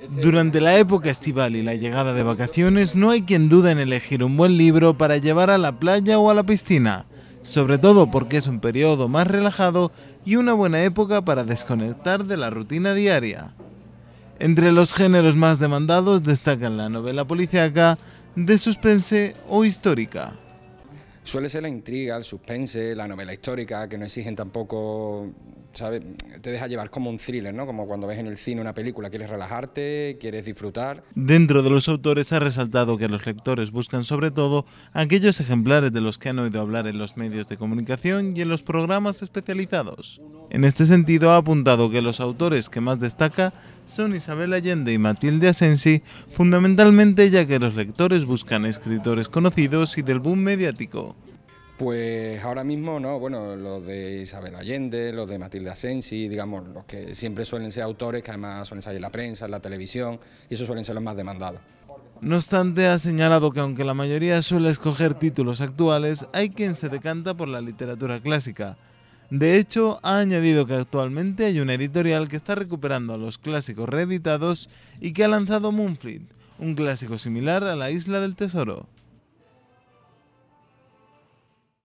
Este, durante la época estival y la llegada de vacaciones, no hay quien duda en elegir un buen libro para llevar a la playa o a la piscina, sobre todo porque es un periodo más relajado y una buena época para desconectar de la rutina diaria. Entre los géneros más demandados destacan la novela policíaca, de suspense o histórica. Suele ser la intriga, el suspense, la novela histórica, que no exigen tampoco te deja llevar como un thriller, ¿no? Como cuando ves en el cine una película, quieres relajarte, quieres disfrutar. Dentro de los autores ha resaltado que los lectores buscan sobre todo aquellos ejemplares de los que han oído hablar en los medios de comunicación y en los programas especializados. En este sentido ha apuntado que los autores que más destaca son Isabel Allende y Matilde Asensi, fundamentalmente ya que los lectores buscan escritores conocidos y del boom mediático. Pues ahora mismo no, bueno, los de Isabel Allende, los de Matilde Asensi, digamos, los que siempre suelen ser autores, que además suelen salir en la prensa, en la televisión, y esos suelen ser los más demandados. No obstante, ha señalado que aunque la mayoría suele escoger títulos actuales, hay quien se decanta por la literatura clásica. De hecho, ha añadido que actualmente hay una editorial que está recuperando a los clásicos reeditados y que ha lanzado Moonfleet, un clásico similar a La Isla del Tesoro.